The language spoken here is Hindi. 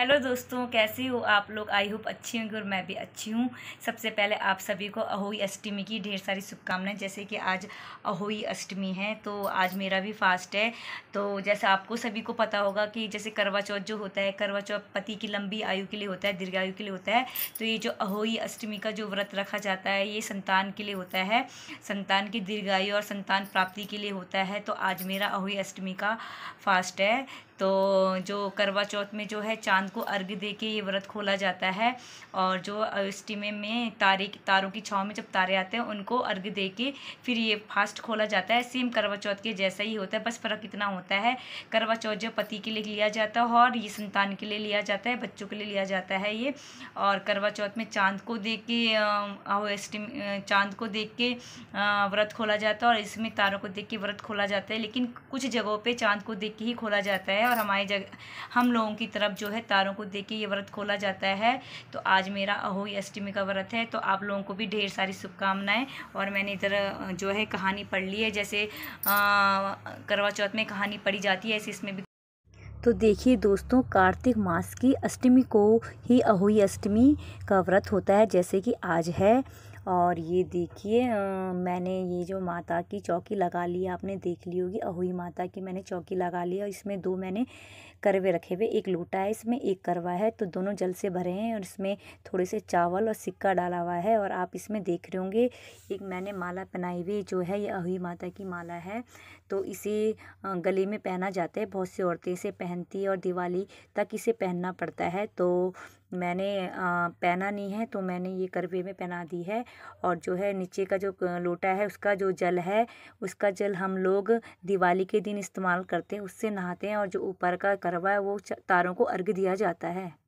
हेलो दोस्तों कैसे हो आप लोग आई होप अच्छी होंगे और मैं भी अच्छी हूँ सबसे पहले आप सभी को अहोई अष्टमी की ढेर सारी शुभकामनाएं जैसे कि आज अहोई अष्टमी है तो आज मेरा भी फास्ट है तो जैसे आपको सभी को पता होगा कि जैसे करवा चौथ जो होता है करवा चौथ पति की लंबी आयु के लिए होता है दीर्घायु के लिए होता है तो ये जो अहोई अष्टमी का जो व्रत रखा जाता है ये संतान के लिए होता है संतान की दीर्घायु और संतान प्राप्ति के लिए होता है तो आज मेरा अहोई अष्टमी का फास्ट है तो जो करवा चौथ में जो है चांद को अर्घ दे के ये व्रत खोला जाता है और जो अष्टमे में तारे तारों की छाँव में जब तारे आते हैं उनको अर्घ दे के फिर ये फास्ट खोला जाता है सेम करवा चौथ के जैसा ही होता है बस फ़र्क इतना होता है करवा चौथ जो पति के लिए लिया जाता है और ये संतान के लिए लिया जाता है बच्चों के लिए लिया जाता है ये और करवा चौथ में चांद को दे के अष्टमी चांद को देख के व्रत खोला जाता है और इसमें तारों को देख के व्रत खोला जाता है लेकिन कुछ जगहों पर चांद को देख के ही खोला जाता है और हमारी जगह हम लोगों की तरफ जो है तारों को देख के ये व्रत खोला जाता है तो आज मेरा अहोई अष्टमी का व्रत है तो आप लोगों को भी ढेर सारी शुभकामनाएं और मैंने इधर जो है कहानी पढ़ ली है जैसे करवा चौथ में कहानी पढ़ी जाती है ऐसे इसमें भी तो देखिए दोस्तों कार्तिक मास की अष्टमी को ही अहोई अष्टमी का व्रत होता है जैसे कि आज है और ये देखिए मैंने ये जो माता की चौकी लगा ली आपने देख ली होगी अहोई माता की मैंने चौकी लगा ली और इसमें दो मैंने करवे रखे हुए एक लोटा है इसमें एक करवा है तो दोनों जल से भरे हैं और इसमें थोड़े से चावल और सिक्का डाला हुआ है और आप इसमें देख रहे होंगे एक मैंने माला पहनाई हुई जो है ये अहोई माता की माला है तो इसे गले में पहना जाता है बहुत सी औरतें इसे पहनती है और दिवाली तक इसे पहनना पड़ता है तो मैंने पहना नहीं है तो मैंने ये करवे में पहना दी है और जो है नीचे का जो लोटा है उसका जो जल है उसका जल हम लोग दिवाली के दिन इस्तेमाल करते हैं उससे नहाते हैं और जो ऊपर का करवा है वो तारों को अर्घ दिया जाता है